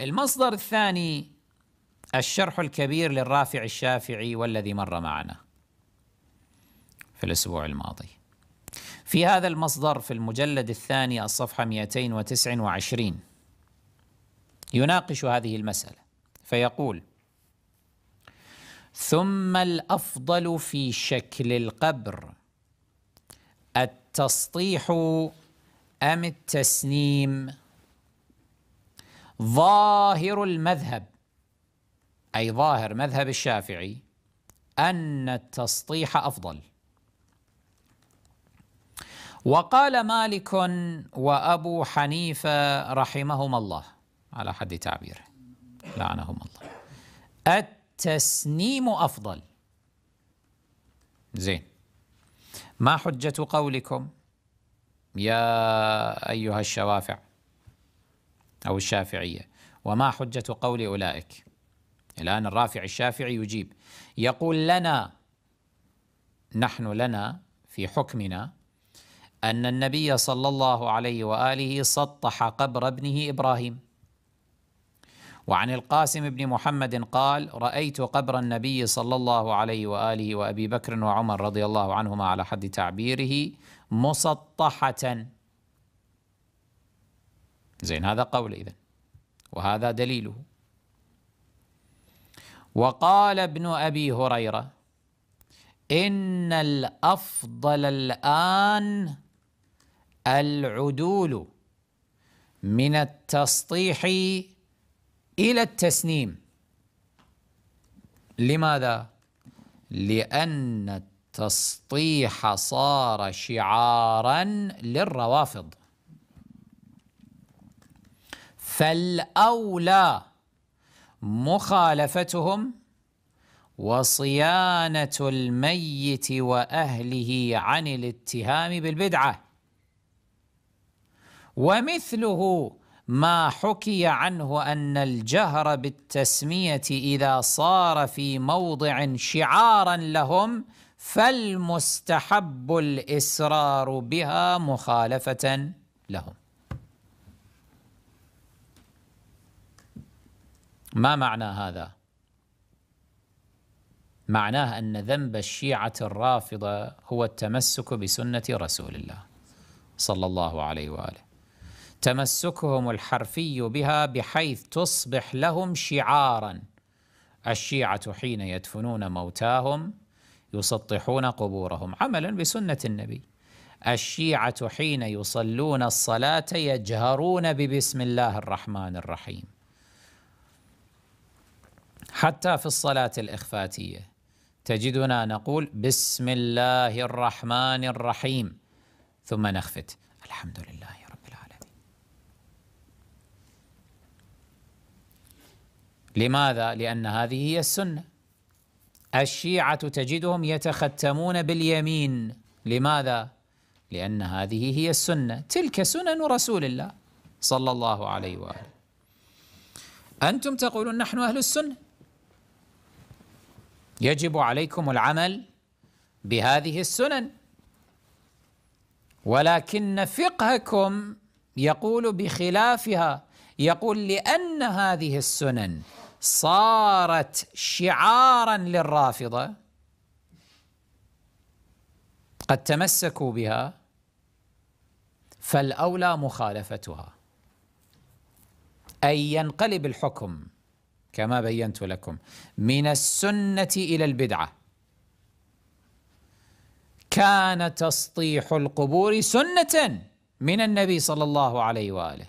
المصدر الثاني الشرح الكبير للرافع الشافعي والذي مر معنا في الأسبوع الماضي في هذا المصدر في المجلد الثاني الصفحة 229 يناقش هذه المسألة فيقول ثم الأفضل في شكل القبر التسطيح أم التسنيم ظاهر المذهب أي ظاهر مذهب الشافعي أن التسطيح أفضل وقال مالك وأبو حنيفة رحمهما الله على حد تعبيره لعنهم الله التسنيم أفضل زين ما حجة قولكم يا أيها الشوافع أو الشافعية وما حجة قول أولئك الآن الرافع الشافعي يجيب يقول لنا نحن لنا في حكمنا أن النبي صلى الله عليه وآله سطح قبر ابنه إبراهيم وعن القاسم بن محمد قال رأيت قبر النبي صلى الله عليه وآله وأبي بكر وعمر رضي الله عنهما على حد تعبيره مسطحة زين هذا قول إذن وهذا دليله وقال ابن أبي هريرة إن الأفضل الآن العدول من التسطيح إلى التسنيم لماذا؟ لأن التسطيح صار شعارا للروافض فالاولى مخالفتهم وصيانه الميت واهله عن الاتهام بالبدعه ومثله ما حكي عنه ان الجهر بالتسميه اذا صار في موضع شعارا لهم فالمستحب الاسرار بها مخالفه لهم ما معنى هذا؟ معناه أن ذنب الشيعة الرافضة هو التمسك بسنة رسول الله صلى الله عليه وآله تمسكهم الحرفي بها بحيث تصبح لهم شعارا الشيعة حين يدفنون موتاهم يسطحون قبورهم عملا بسنة النبي الشيعة حين يصلون الصلاة يجهرون ببسم الله الرحمن الرحيم حتى في الصلاة الإخفاتية تجدنا نقول بسم الله الرحمن الرحيم ثم نخفت الحمد لله رب العالمين لماذا؟ لأن هذه هي السنة الشيعة تجدهم يتختمون باليمين لماذا؟ لأن هذه هي السنة تلك سنن رسول الله صلى الله عليه وآله أنتم تقولون نحن أهل السنة يجب عليكم العمل بهذه السنن ولكن فقهكم يقول بخلافها يقول لأن هذه السنن صارت شعارا للرافضة قد تمسكوا بها فالأولى مخالفتها أي ينقلب الحكم كما بينت لكم من السنة إلى البدعة كان تسطيح القبور سنة من النبي صلى الله عليه وآله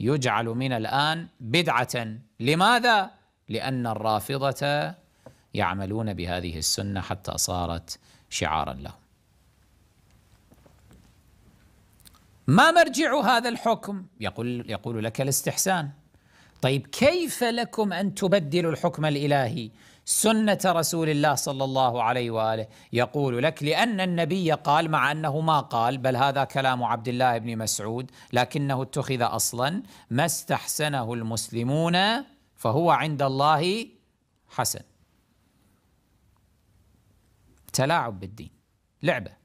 يجعل من الآن بدعة لماذا؟ لأن الرافضة يعملون بهذه السنة حتى صارت شعارا لهم ما مرجع هذا الحكم؟ يقول, يقول لك الاستحسان طيب كيف لكم ان تبدلوا الحكم الالهي سنه رسول الله صلى الله عليه واله يقول لك لان النبي قال مع انه ما قال بل هذا كلام عبد الله بن مسعود لكنه اتخذ اصلا ما استحسنه المسلمون فهو عند الله حسن تلاعب بالدين لعبه